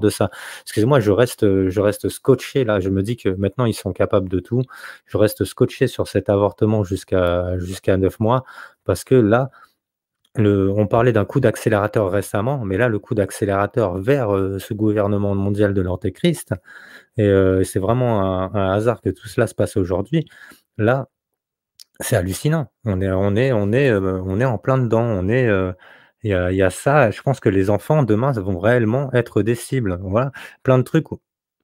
de ça. Excusez-moi, je reste, je reste scotché là. Je me dis que maintenant ils sont capables de tout. Je reste scotché sur cet avortement jusqu'à jusqu'à 9 mois parce que là, on parlait d'un coup d'accélérateur récemment, mais là, le coup d'accélérateur vers euh, ce gouvernement mondial de l'antéchrist, et euh, c'est vraiment un, hasard que tout cela se passe aujourd'hui. Là, c'est hallucinant. On est, on est, on est, euh, on est en plein dedans. On est il y, a, ça. Je pense que les enfants demain vont réellement être des cibles. Voilà, plein de trucs,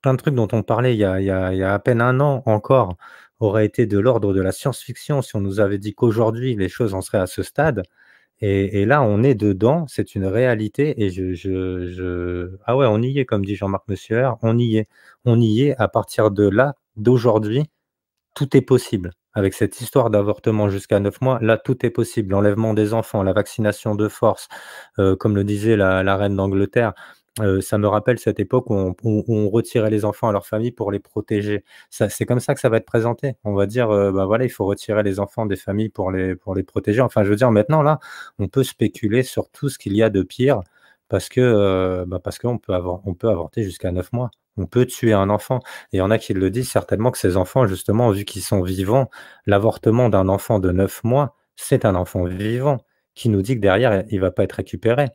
plein de trucs dont on parlait il y a, à peine un an encore aurait été de l'ordre de la science-fiction si on nous avait dit qu'aujourd'hui les choses en seraient à ce stade. Et, là, on est dedans, c'est une réalité. Et je, ah ouais, on y est, comme dit Jean-Marc Monsieur, on y est, on y est. À partir de là, d'aujourd'hui, tout est possible avec cette histoire d'avortement jusqu'à 9 mois, là, tout est possible. L'enlèvement des enfants, la vaccination de force, euh, comme le disait la, reine d'Angleterre, euh, ça me rappelle cette époque où on, retirait les enfants à leur famille pour les protéger. C'est comme ça que ça va être présenté. On va dire, euh, bah voilà, il faut retirer les enfants des familles pour les, pour les protéger. Enfin, je veux dire, maintenant, là, on peut spéculer sur tout ce qu'il y a de pire parce que bah parce qu'on peut, avoir, peut avorter jusqu'à 9 mois on peut tuer un enfant. Et il y en a qui le disent certainement que ces enfants, justement, vu qu'ils sont vivants, l'avortement d'un enfant de 9 mois, c'est un enfant vivant qui nous dit que derrière, il ne va pas être récupéré.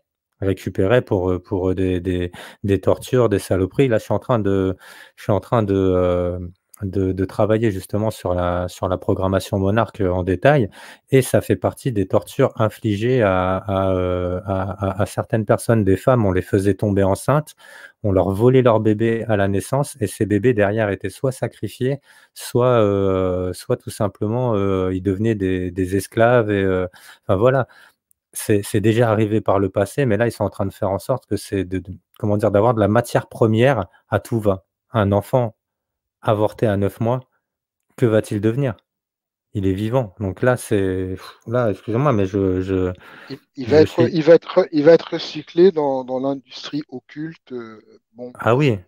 Récupéré pour, euh, pour des, des, des, tortures, des saloperies. Là, je suis en train de, je suis en train de, euh, de, travailler justement sur la, sur la programmation monarque euh, en détail, et ça fait partie des tortures infligées euh, à, certaines personnes, des femmes, on les faisait tomber enceintes, on leur volait leur bébés à la naissance, et ces bébés derrière étaient soit sacrifiés, soit, euh, soit tout simplement ils devenaient des, esclaves, et enfin voilà. C'est déjà arrivé par le passé, mais là ils sont en train de faire en sorte que c'est comment dire d'avoir de la matière première à tout va. Un enfant avorté à 9 mois, que va-t-il devenir Il est vivant. Donc là, c'est. Là, excusez-moi, mais je. il, va être, il, va être, recyclé dans, l'industrie occulte. Euh, bon, ah oui.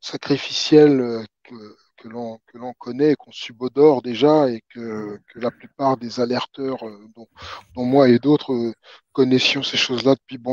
Sacrificielle euh, que, l'on connaît, qu'on subodore déjà et que, la plupart des alerteurs, euh, dont, dont moi et d'autres, connaissions ces choses-là depuis bon